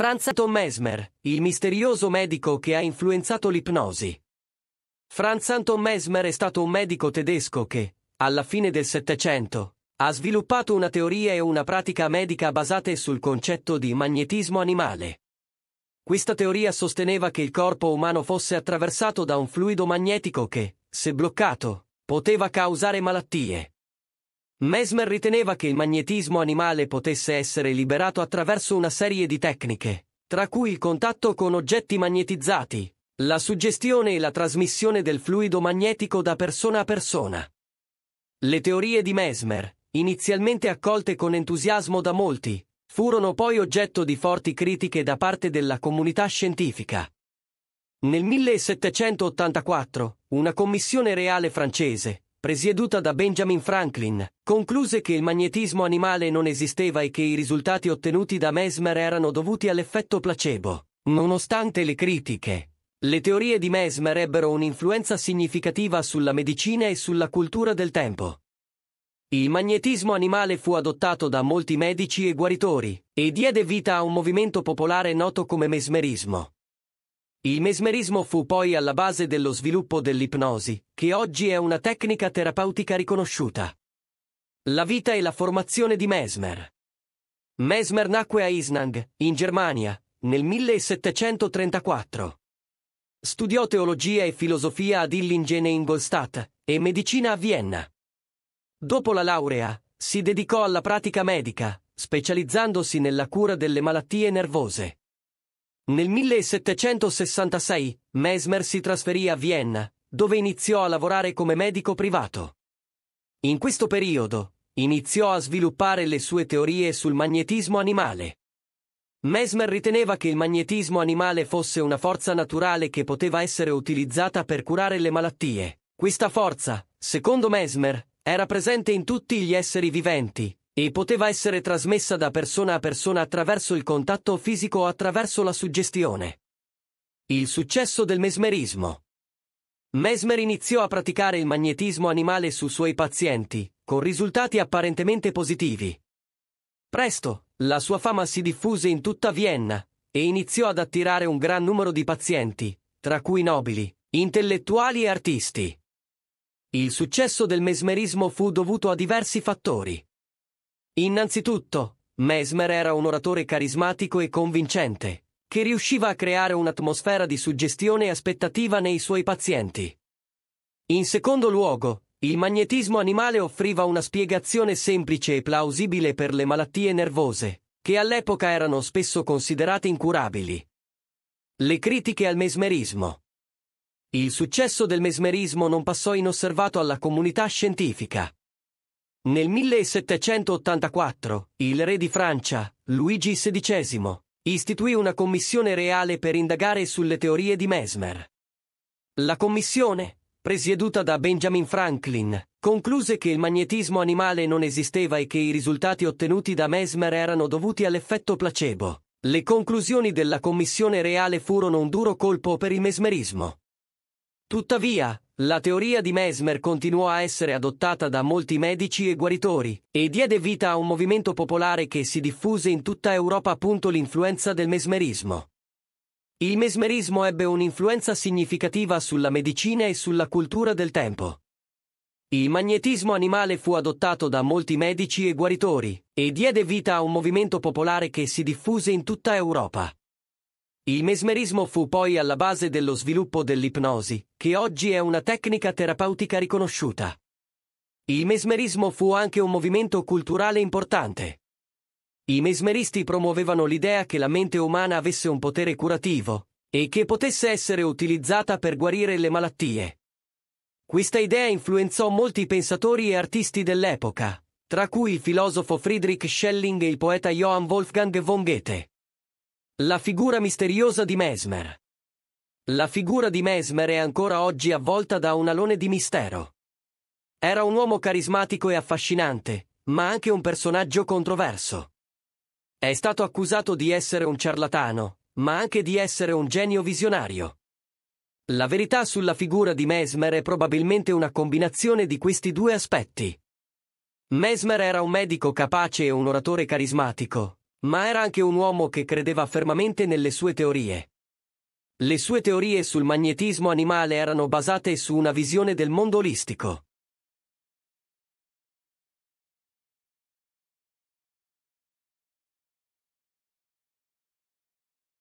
Franz Anton Mesmer, il misterioso medico che ha influenzato l'ipnosi. Franz Anton Mesmer è stato un medico tedesco che, alla fine del Settecento, ha sviluppato una teoria e una pratica medica basate sul concetto di magnetismo animale. Questa teoria sosteneva che il corpo umano fosse attraversato da un fluido magnetico che, se bloccato, poteva causare malattie. Mesmer riteneva che il magnetismo animale potesse essere liberato attraverso una serie di tecniche, tra cui il contatto con oggetti magnetizzati, la suggestione e la trasmissione del fluido magnetico da persona a persona. Le teorie di Mesmer, inizialmente accolte con entusiasmo da molti, furono poi oggetto di forti critiche da parte della comunità scientifica. Nel 1784, una commissione reale francese, presieduta da Benjamin Franklin, concluse che il magnetismo animale non esisteva e che i risultati ottenuti da Mesmer erano dovuti all'effetto placebo. Nonostante le critiche, le teorie di Mesmer ebbero un'influenza significativa sulla medicina e sulla cultura del tempo. Il magnetismo animale fu adottato da molti medici e guaritori e diede vita a un movimento popolare noto come mesmerismo. Il mesmerismo fu poi alla base dello sviluppo dell'ipnosi, che oggi è una tecnica terapeutica riconosciuta. La vita e la formazione di Mesmer. Mesmer nacque a Isnang, in Germania, nel 1734. Studiò teologia e filosofia ad Illingen e Ingolstadt e medicina a Vienna. Dopo la laurea, si dedicò alla pratica medica, specializzandosi nella cura delle malattie nervose. Nel 1766 Mesmer si trasferì a Vienna, dove iniziò a lavorare come medico privato. In questo periodo iniziò a sviluppare le sue teorie sul magnetismo animale. Mesmer riteneva che il magnetismo animale fosse una forza naturale che poteva essere utilizzata per curare le malattie. Questa forza, secondo Mesmer, era presente in tutti gli esseri viventi, e poteva essere trasmessa da persona a persona attraverso il contatto fisico o attraverso la suggestione. Il successo del mesmerismo. Mesmer iniziò a praticare il magnetismo animale su suoi pazienti, con risultati apparentemente positivi. Presto, la sua fama si diffuse in tutta Vienna e iniziò ad attirare un gran numero di pazienti, tra cui nobili, intellettuali e artisti. Il successo del mesmerismo fu dovuto a diversi fattori. Innanzitutto, Mesmer era un oratore carismatico e convincente, che riusciva a creare un'atmosfera di suggestione e aspettativa nei suoi pazienti. In secondo luogo, il magnetismo animale offriva una spiegazione semplice e plausibile per le malattie nervose, che all'epoca erano spesso considerate incurabili. Le critiche al mesmerismo. Il successo del mesmerismo non passò inosservato alla comunità scientifica. Nel 1784, il re di Francia, Luigi XVI, istituì una commissione reale per indagare sulle teorie di Mesmer. La commissione, presieduta da Benjamin Franklin, concluse che il magnetismo animale non esisteva e che i risultati ottenuti da Mesmer erano dovuti all'effetto placebo. Le conclusioni della commissione reale furono un duro colpo per il mesmerismo. Tuttavia, la teoria di Mesmer continuò a essere adottata da molti medici e guaritori e diede vita a un movimento popolare che si diffuse in tutta Europa. L'influenza del mesmerismo. Il mesmerismo ebbe un'influenza significativa sulla medicina e sulla cultura del tempo. Il magnetismo animale fu adottato da molti medici e guaritori e diede vita a un movimento popolare che si diffuse in tutta Europa. Il mesmerismo fu poi alla base dello sviluppo dell'ipnosi, che oggi è una tecnica terapeutica riconosciuta. Il mesmerismo fu anche un movimento culturale importante. I mesmeristi promuovevano l'idea che la mente umana avesse un potere curativo e che potesse essere utilizzata per guarire le malattie. Questa idea influenzò molti pensatori e artisti dell'epoca, tra cui il filosofo Friedrich Schelling e il poeta Johann Wolfgang von Goethe. La figura misteriosa di Mesmer. La figura di Mesmer è ancora oggi avvolta da un alone di mistero. Era un uomo carismatico e affascinante, ma anche un personaggio controverso. È stato accusato di essere un ciarlatano, ma anche di essere un genio visionario. La verità sulla figura di Mesmer è probabilmente una combinazione di questi due aspetti. Mesmer era un medico capace e un oratore carismatico, ma era anche un uomo che credeva fermamente nelle sue teorie. Le sue teorie sul magnetismo animale erano basate su una visione del mondo olistico.